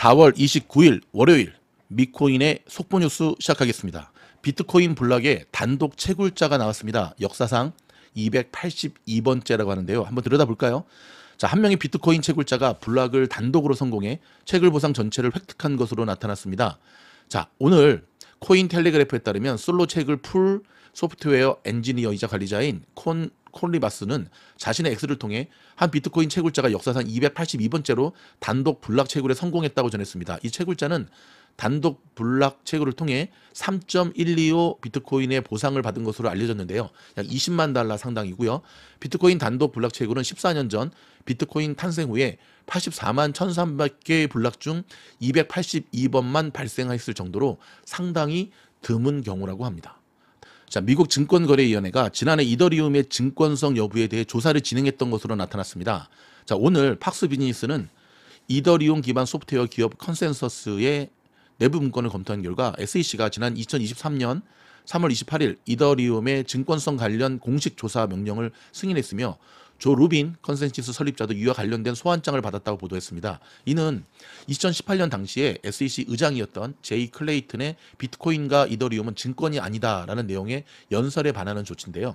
4월 29일 월요일 미코인의 속보 뉴스 시작하겠습니다. 비트코인 블락의 단독 채굴자가 나왔습니다. 역사상 282번째라고 하는데요. 한번 들여다볼까요? 자, 한 명의 비트코인 채굴자가 블락을 단독으로 성공해 채굴 보상 전체를 획득한 것으로 나타났습니다. 자, 오늘 코인 텔레그래프에 따르면 솔로 채굴 풀 소프트웨어 엔지니어이자 관리자인 콘 콜리바스는 자신의 엑스를 통해 한 비트코인 채굴자가 역사상 282번째로 단독 불락 채굴에 성공했다고 전했습니다. 이 채굴자는 단독 불락 채굴을 통해 3.125 비트코인의 보상을 받은 것으로 알려졌는데요. 약 20만 달러 상당이고요. 비트코인 단독 불락 채굴은 14년 전 비트코인 탄생 후에 84만 1,300개의 불락 중 282번만 발생했을 정도로 상당히 드문 경우라고 합니다. 자, 미국 증권거래위원회가 지난해 이더리움의 증권성 여부에 대해 조사를 진행했던 것으로 나타났습니다. 자, 오늘 팍스 비즈니스는 이더리움 기반 소프트웨어 기업 컨센서스의 내부 문건을 검토한 결과 SEC가 지난 2023년 3월 28일 이더리움의 증권성 관련 공식 조사 명령을 승인했으며 조 루빈 컨센서스 설립자도 이와 관련된 소환장을 받았다고 보도했습니다. 이는 2018년 당시에 SEC 의장이었던 제이 클레이튼의 비트코인과 이더리움은 증권이 아니다라는 내용의 연설에 반하는 조치인데요.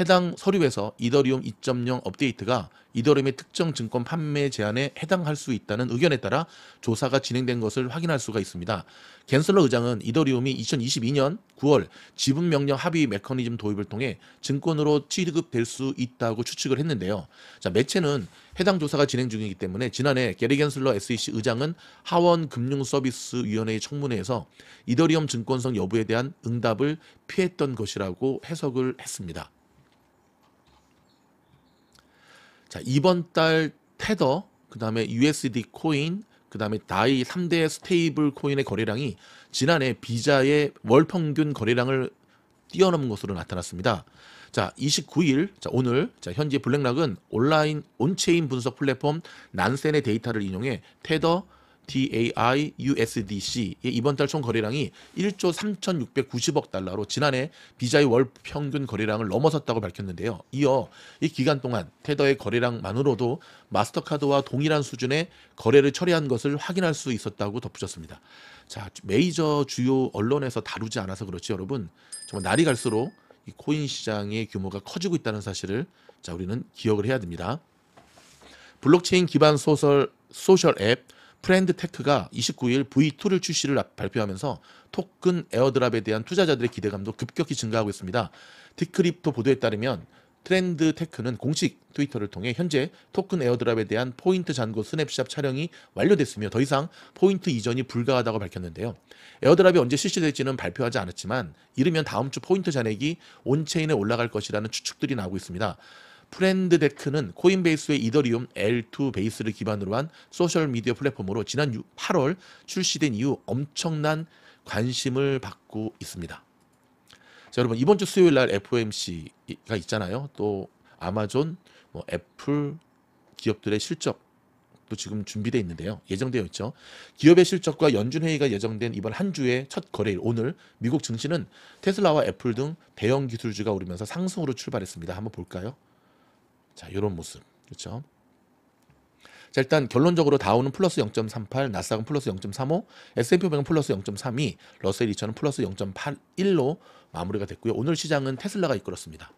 해당 서류에서 이더리움 2.0 업데이트가 이더리움의 특정 증권 판매 제한에 해당할 수 있다는 의견에 따라 조사가 진행된 것을 확인할 수가 있습니다. 겐슬러 의장은 이더리움이 2022년 9월 지분 명령 합의 메커니즘 도입을 통해 증권으로 취급될 수 있다고 추측을 했는데요. 자, 매체는 해당 조사가 진행 중이기 때문에 지난해 게리 겐슬러 SEC 의장은 하원 금융서비스위원회의 청문회에서 이더리움 증권성 여부에 대한 응답을 피했던 것이라고 해석을 했습니다. 자, 이번 달 테더, 그 다음에 USD 코인, 그 다음에 다이 3대 스테이블 코인의 거래량이 지난해 비자의 월 평균 거래량을 뛰어넘은 것으로 나타났습니다. 자, 29일, 자, 오늘, 자, 현재 블랙락은 온라인 온체인 분석 플랫폼 난센의 데이터를 인용해 테더, DAI USDC의 예, 이번 달 총 거래량이 1조 3,690억 달러로 지난해 비자의 월 평균 거래량을 넘어섰다고 밝혔는데요. 이어 이 기간 동안 테더의 거래량만으로도 마스터카드와 동일한 수준의 거래를 처리한 것을 확인할 수 있었다고 덧붙였습니다. 자, 메이저 주요 언론에서 다루지 않아서 그렇지 여러분 정말 날이 갈수록 이 코인 시장의 규모가 커지고 있다는 사실을 자 우리는 기억을 해야 됩니다. 블록체인 기반 소설 소셜 앱 프렌드 테크가 29일 V2를 출시를 발표하면서 토큰 에어드랍에 대한 투자자들의 기대감도 급격히 증가하고 있습니다. 디크립토 보도에 따르면 트렌드 테크는 공식 트위터를 통해 현재 토큰 에어드랍에 대한 포인트 잔고 스냅샵 촬영이 완료됐으며 더 이상 포인트 이전이 불가하다고 밝혔는데요. 에어드랍이 언제 실시될지는 발표하지 않았지만 이르면 다음 주 포인트 잔액이 온체인에 올라갈 것이라는 추측들이 나오고 있습니다. 프렌드 데크는 코인베이스의 이더리움 L2 베이스를 기반으로 한 소셜 미디어 플랫폼으로 지난 8월 출시된 이후 엄청난 관심을 받고 있습니다. 자, 여러분 이번 주 수요일 날 FOMC가 있잖아요. 또 아마존, 뭐 애플 기업들의 실적도 지금 준비되어 있는데요. 예정되어 있죠. 기업의 실적과 연준 회의가 예정된 이번 한 주의 첫 거래일 오늘 미국 증시는 테슬라와 애플 등 대형 기술주가 오르면서 상승으로 출발했습니다. 한번 볼까요? 자, 이런 모습. 그렇죠? 자, 일단 결론적으로 다우는 플러스 0.38, 나스닥은 플러스 0.35, S&P 500은 플러스 0.32, 러셀 2000은 플러스 0.81로 마무리가 됐고요. 오늘 시장은 테슬라가 이끌었습니다.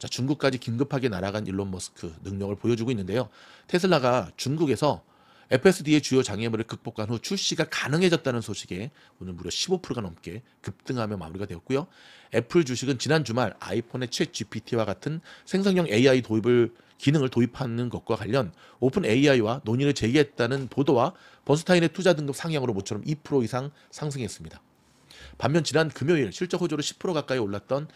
자, 중국까지 긴급하게 날아간 일론 머스크 능력을 보여주고 있는데요. 테슬라가 중국에서 FSD의 주요 장애물을 극복한 후 출시가 가능해졌다는 소식에 오늘 무려 15%가 넘게 급등하며 마무리가 되었고요. 애플 주식은 지난 주말 아이폰의 최 GPT와 같은 생성형 AI 도입을 기능을 도입하는 것과 관련 오픈 AI와 논의를 제기했다는 보도와 번스타인의 투자 등급 상향으로 모처럼 2% 이상 상승했습니다. 반면 지난 금요일 실적 호조로 10% 가까이 올랐던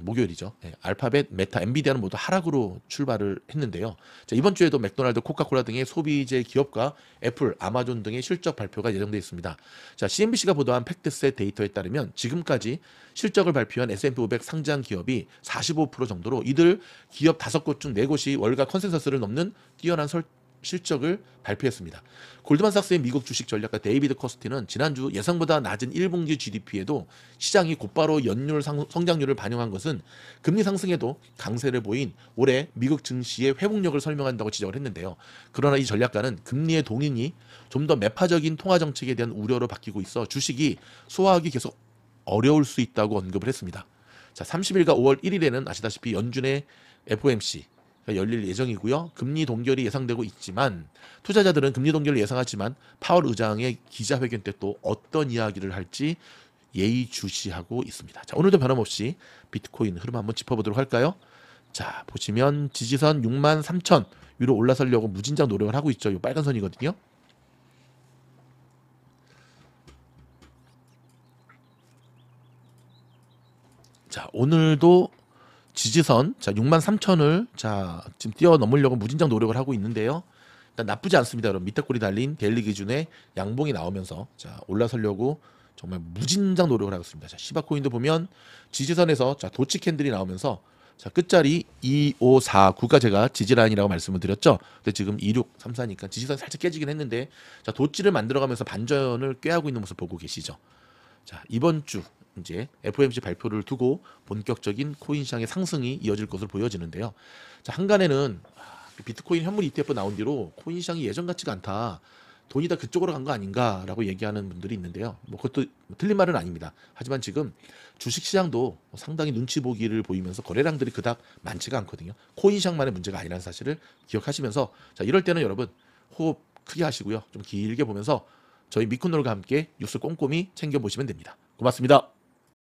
목요일이죠. 네, 알파벳, 메타, 엔비디아는 모두 하락으로 출발을 했는데요. 자, 이번 주에도 맥도날드, 코카콜라 등의 소비재 기업과 애플, 아마존 등의 실적 발표가 예정돼 있습니다. 자, CNBC가 보도한 팩트세 데이터에 따르면 지금까지 실적을 발표한 S&P 500 상장 기업이 45% 정도로 이들 기업 5곳 중 4곳이 월가 컨센서스를 넘는 뛰어난 설, 실적을 발표했습니다. 골드만삭스의 미국 주식 전략가 데이비드 커스티는 지난주 예상보다 낮은 1분기 GDP에도 시장이 곧바로 연율 상, 성장률을 반영한 것은 금리 상승에도 강세를 보인 올해 미국 증시의 회복력을 설명한다고 지적을 했는데요. 그러나 이 전략가는 금리의 동인이 좀 더 매파적인 통화 정책에 대한 우려로 바뀌고 있어 주식이 소화하기 계속 어려울 수 있다고 언급을 했습니다. 자, 30일과 5월 1일에는 아시다시피 연준의 FOMC 열릴 예정이고요. 금리 동결이 예상되고 있지만 투자자들은 금리 동결을 예상하지만 파월 의장의 기자회견 때 또 어떤 이야기를 할지 예의주시하고 있습니다. 자, 오늘도 변함없이 비트코인 흐름 한번 짚어보도록 할까요? 자, 보시면 지지선 6만 3천 위로 올라서려고 무진장 노력을 하고 있죠. 이 빨간 선이거든요. 자, 오늘도 지지선 자 6만 3천을 자 지금 뛰어넘으려고 무진장 노력을 하고 있는데요. 일단 그러니까 나쁘지 않습니다. 여러분 밑에 꼬리 달린 데일리 기준에 양봉이 나오면서 자 올라서려고 정말 무진장 노력을 하고 있습니다. 자 시바 코인도 보면 지지선에서 자 도치 캔들이 나오면서 자 끝자리 2549가 제가 지지 라인이라고 말씀을 드렸죠. 근데 지금 2634니까 지지선 살짝 깨지긴 했는데 자 도치를 만들어가면서 반전을 꾀하고 있는 모습 보고 계시죠. 자 이번 주 이제 FOMC 발표를 두고 본격적인 코인 시장의 상승이 이어질 것으로 보여지는데요. 자, 한간에는 비트코인 현물 ETF 나온 뒤로 코인 시장이 예전 같지가 않다. 돈이 다 그쪽으로 간 거 아닌가라고 얘기하는 분들이 있는데요. 뭐 그것도 틀린 말은 아닙니다. 하지만 지금 주식 시장도 상당히 눈치 보기를 보이면서 거래량들이 그닥 많지가 않거든요. 코인 시장만의 문제가 아니라는 사실을 기억하시면서 자, 이럴 때는 여러분 호흡 크게 하시고요. 좀 길게 보면서 저희 미코놀과 함께 뉴스 꼼꼼히 챙겨 보시면 됩니다. 고맙습니다.